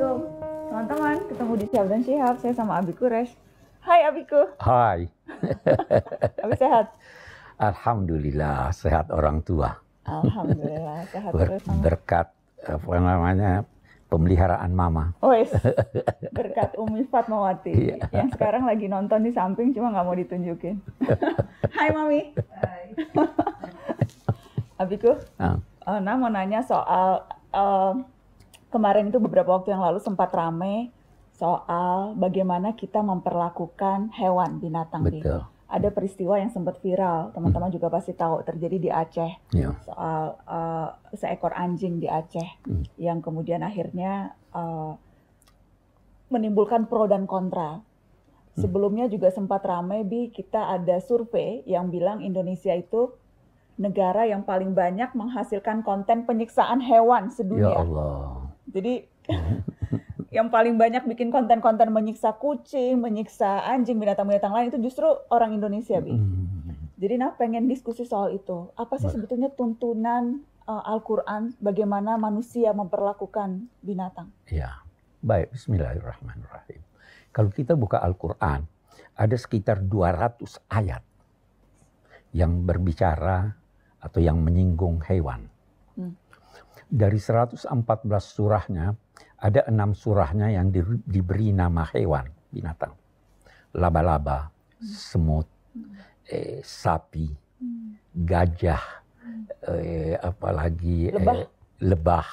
Assalamualaikum teman-teman ketemu di Siap dan sihab saya sama Abi Kures Hai Abiku Hai Abi sehat Alhamdulillah sehat orang tua Alhamdulillah sehat Ber berkat apa namanya pemeliharaan mama. Oh, yes. berkat Umi Fatmawati yeah. yang sekarang lagi nonton di samping cuma nggak mau ditunjukin. Hai mami. Hai. Abiku, uh. Nah mau nanya soal uh, kemarin itu beberapa waktu yang lalu sempat rame soal bagaimana kita memperlakukan hewan binatang Betul. Di, ada peristiwa yang sempat viral, teman-teman hmm. juga pasti tahu terjadi di Aceh yeah. soal uh, seekor anjing di Aceh hmm. yang kemudian akhirnya uh, menimbulkan pro dan kontra. Hmm. Sebelumnya juga sempat ramai bi kita ada survei yang bilang Indonesia itu negara yang paling banyak menghasilkan konten penyiksaan hewan sedunia. Ya Allah. Jadi yang paling banyak bikin konten-konten menyiksa kucing, menyiksa anjing, binatang-binatang lain itu justru orang Indonesia, Bi. Mm-hmm. Jadi nah pengen diskusi soal itu. Apa sih sebetulnya tuntunan uh, Al-Qur'an bagaimana manusia memperlakukan binatang? Ya. Baik, bismillahirrahmanirrahim. Kalau kita buka Al-Qur'an, ada sekitar 200 ayat yang berbicara atau yang menyinggung hewan dari 114 surahnya ada enam surahnya yang di, diberi nama hewan binatang laba-laba semut hmm. eh, sapi hmm. gajah hmm. eh, apalagi eh, lebah, lebah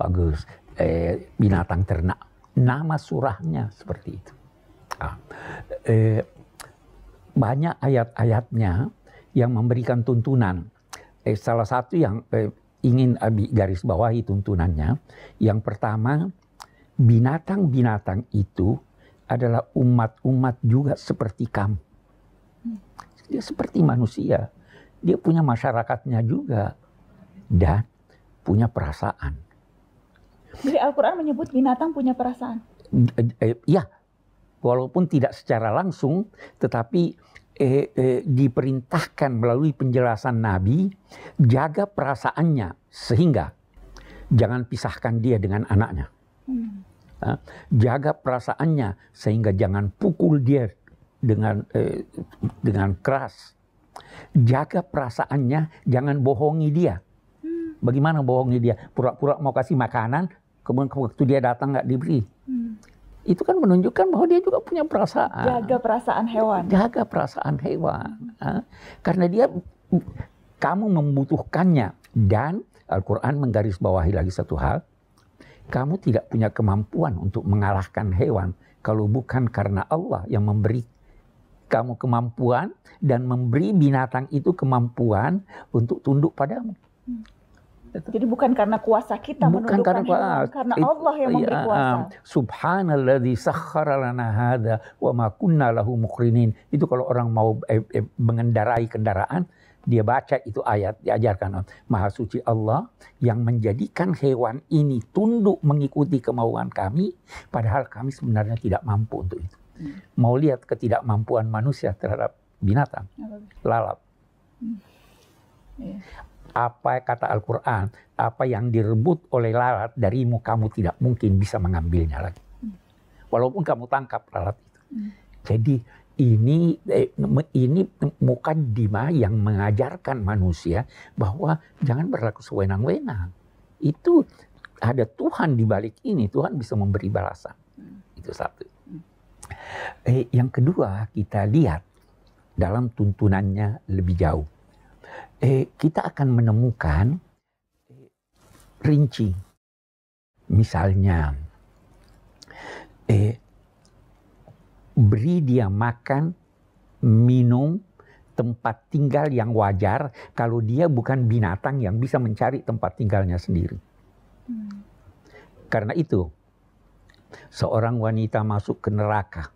bagus eh, binatang ternak nama surahnya seperti itu ah, eh, banyak ayat-ayatnya yang memberikan tuntunan eh, salah satu yang eh, ingin Abi eh, garis bawahi tuntunannya. Yang pertama, binatang-binatang itu adalah umat-umat juga seperti kamu. Dia seperti manusia. Dia punya masyarakatnya juga. Dan punya perasaan. Jadi Al-Quran menyebut binatang punya perasaan? Eh, iya. Walaupun tidak secara langsung, tetapi eh, eh, diperintahkan melalui penjelasan Nabi, jaga perasaannya sehingga jangan pisahkan dia dengan anaknya. Hmm. Ah, jaga perasaannya sehingga jangan pukul dia dengan eh, dengan keras. Jaga perasaannya, jangan bohongi dia. Hmm. Bagaimana bohongi dia? Pura-pura mau kasih makanan, kemudian waktu dia datang nggak diberi. Hmm itu kan menunjukkan bahwa dia juga punya perasaan. Jaga perasaan hewan. Jaga perasaan hewan. Karena dia kamu membutuhkannya dan Al-Qur'an menggarisbawahi lagi satu hal, kamu tidak punya kemampuan untuk mengalahkan hewan kalau bukan karena Allah yang memberi kamu kemampuan dan memberi binatang itu kemampuan untuk tunduk padamu. Hmm. Betul. Jadi bukan karena kuasa kita bukan karena kuasa. karena Allah yang iya, memberi kuasa. Subhanalladzi sakhkhara lana hadza wa ma kunna lahu muqrinin. Itu kalau orang mau eh, eh, mengendarai kendaraan, dia baca itu ayat diajarkan Maha Suci Allah yang menjadikan hewan ini tunduk mengikuti kemauan kami padahal kami sebenarnya tidak mampu untuk itu. Hmm. Mau lihat ketidakmampuan manusia terhadap binatang. Lalap. Hmm. Iya apa kata Al-Quran, apa yang direbut oleh lalat darimu, kamu tidak mungkin bisa mengambilnya lagi. Walaupun kamu tangkap lalat itu. Jadi ini eh, ini ini dima yang mengajarkan manusia bahwa jangan berlaku sewenang-wenang. Itu ada Tuhan di balik ini, Tuhan bisa memberi balasan. Itu satu. Eh, yang kedua kita lihat dalam tuntunannya lebih jauh eh, kita akan menemukan rinci. Misalnya, eh, beri dia makan, minum, tempat tinggal yang wajar kalau dia bukan binatang yang bisa mencari tempat tinggalnya sendiri. Hmm. Karena itu, seorang wanita masuk ke neraka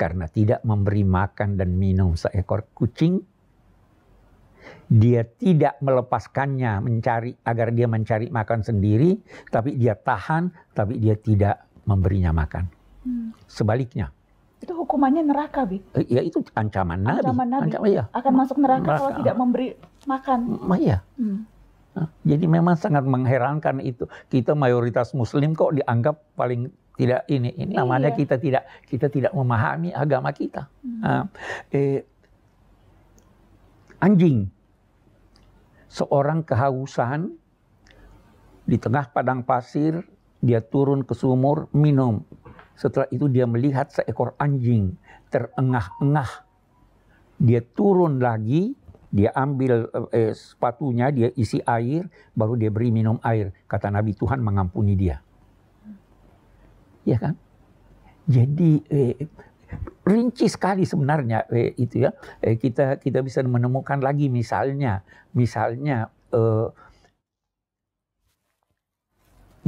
karena tidak memberi makan dan minum seekor kucing dia tidak melepaskannya mencari agar dia mencari makan sendiri, tapi dia tahan, tapi dia tidak memberinya makan. Hmm. Sebaliknya. Itu hukumannya neraka, Bi. Ya itu ancaman Nabi. Ancaman Nabi. Ancaman, ya. Akan masuk neraka, neraka kalau tidak memberi makan. Iya. Hmm. Nah, jadi memang sangat mengherankan itu. Kita mayoritas muslim kok dianggap paling tidak ini ini iya. kita tidak kita tidak memahami agama kita. Hmm. Nah, eh, anjing seorang kehausan di tengah padang pasir, dia turun ke sumur minum. Setelah itu dia melihat seekor anjing terengah-engah. Dia turun lagi, dia ambil eh, eh sepatunya, dia isi air, baru dia beri minum air. Kata Nabi Tuhan mengampuni dia. Ya kan? Jadi eh, rinci sekali sebenarnya eh, itu ya eh, kita kita bisa menemukan lagi misalnya misalnya eh,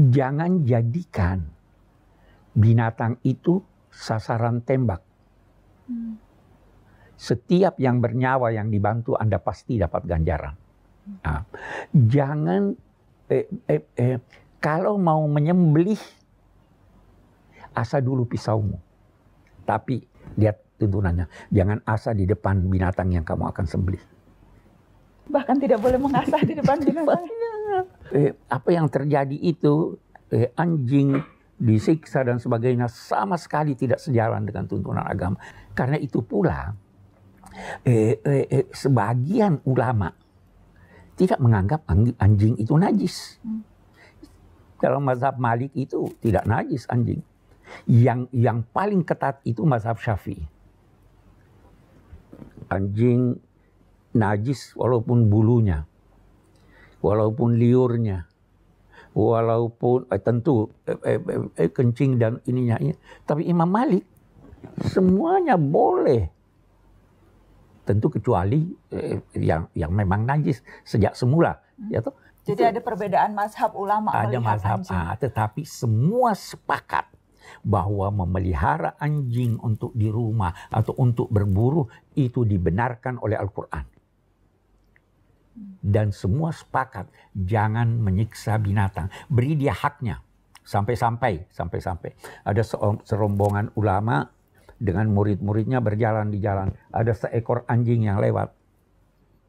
jangan jadikan binatang itu sasaran tembak hmm. setiap yang bernyawa yang dibantu anda pasti dapat ganjaran hmm. nah, jangan eh, eh, eh, kalau mau menyembelih asa dulu pisaumu tapi lihat tuntunannya, jangan asa di depan binatang yang kamu akan sembelih. Bahkan tidak boleh mengasah di depan binatang. eh, apa yang terjadi itu eh, anjing disiksa dan sebagainya sama sekali tidak sejalan dengan tuntunan agama. Karena itu pula eh, eh, eh, sebagian ulama tidak menganggap anjing itu najis. Hmm. Dalam mazhab Malik itu tidak najis anjing. Yang yang paling ketat itu mazhab Syafi'i. Anjing najis walaupun bulunya, walaupun liurnya, walaupun eh, tentu eh, eh, eh, eh kencing dan ininya, ini. Iya. tapi Imam Malik semuanya boleh. Tentu kecuali eh, yang yang memang najis sejak semula, hmm. ya toh. Jadi ada perbedaan mazhab ulama. Ada mazhab, ah, tetapi semua sepakat bahwa memelihara anjing untuk di rumah atau untuk berburu itu dibenarkan oleh Al-Quran. Dan semua sepakat jangan menyiksa binatang. Beri dia haknya. Sampai-sampai, sampai-sampai. Ada serombongan ulama dengan murid-muridnya berjalan di jalan. Ada seekor anjing yang lewat.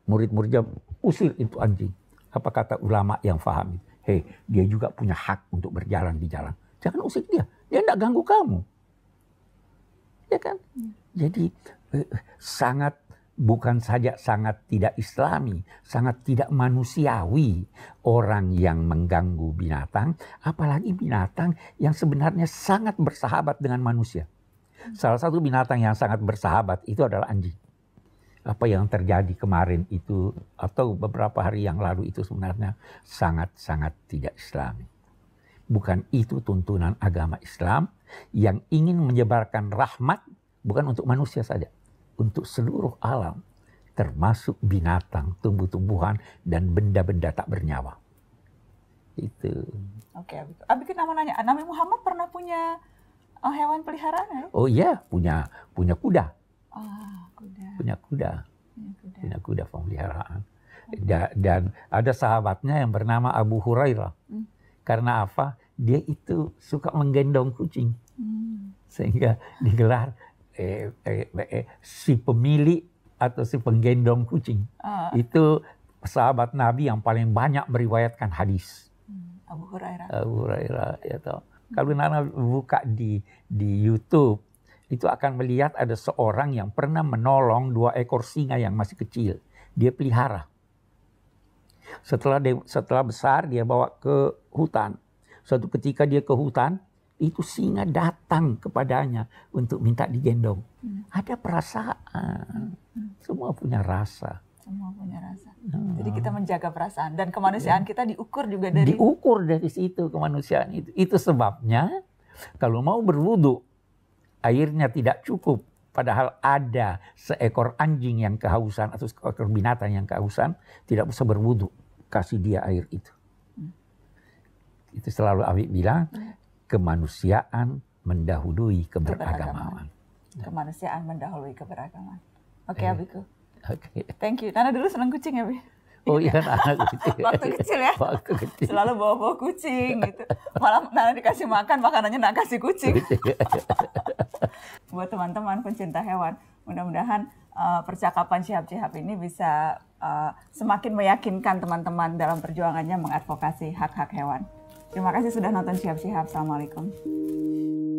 Murid-muridnya usir itu anjing. Apa kata ulama yang faham? Hei, dia juga punya hak untuk berjalan di jalan. Jangan usik dia dia tidak ganggu kamu. Ya kan? Jadi eh, eh, sangat bukan saja sangat tidak islami, sangat tidak manusiawi orang yang mengganggu binatang, apalagi binatang yang sebenarnya sangat bersahabat dengan manusia. Salah satu binatang yang sangat bersahabat itu adalah anjing. Apa yang terjadi kemarin itu atau beberapa hari yang lalu itu sebenarnya sangat-sangat tidak islami. Bukan itu tuntunan agama Islam yang ingin menyebarkan rahmat bukan untuk manusia saja, untuk seluruh alam, termasuk binatang, tumbuh-tumbuhan dan benda-benda tak bernyawa. Itu. Oke, okay, Abi kan mau nanya, ah, Nabi Muhammad pernah punya oh, hewan peliharaan? Oh iya, punya punya kuda. Oh, kuda. Punya kuda. Punya kuda, punya kuda peliharaan. Okay. Dan, dan ada sahabatnya yang bernama Abu Hurairah. Mm karena apa? Dia itu suka menggendong kucing. Sehingga digelar eh, eh, eh, eh si pemilik atau si penggendong kucing. Uh. Itu sahabat Nabi yang paling banyak meriwayatkan hadis. Hmm, Abu Hurairah. Abu Hurairah, ya toh. Kalau hmm. Nana buka di di YouTube, itu akan melihat ada seorang yang pernah menolong dua ekor singa yang masih kecil. Dia pelihara. Setelah dia, setelah besar dia bawa ke hutan. Suatu ketika dia ke hutan, itu singa datang kepadanya untuk minta digendong. Hmm. Ada perasaan. Hmm. Semua punya rasa. Semua punya rasa. Hmm. Jadi kita menjaga perasaan dan kemanusiaan ya. kita diukur juga dari diukur dari situ kemanusiaan itu. Itu sebabnya kalau mau berwudu airnya tidak cukup padahal ada seekor anjing yang kehausan atau seekor binatang yang kehausan tidak bisa berwudu kasih dia air itu. Hmm. Itu selalu Abi bilang, hmm. kemanusiaan mendahului keberagamaan. keberagamaan. Kemanusiaan mendahului keberagaman. Oke, okay, eh, Abiku. Oke. Okay. Thank you. Tanda dulu senang kucing, ya Abi. Oh iya, anak kucing. Waktu kecil ya. Waktu kecil. Selalu bawa-bawa kucing gitu. malam Nana dikasih makan, makanannya Nana kasih kucing. Buat teman-teman pencinta hewan, mudah-mudahan Eh, percakapan siap-siap ini bisa uh, semakin meyakinkan teman-teman dalam perjuangannya mengadvokasi hak-hak hewan. Terima kasih sudah nonton siap-siap. Assalamualaikum.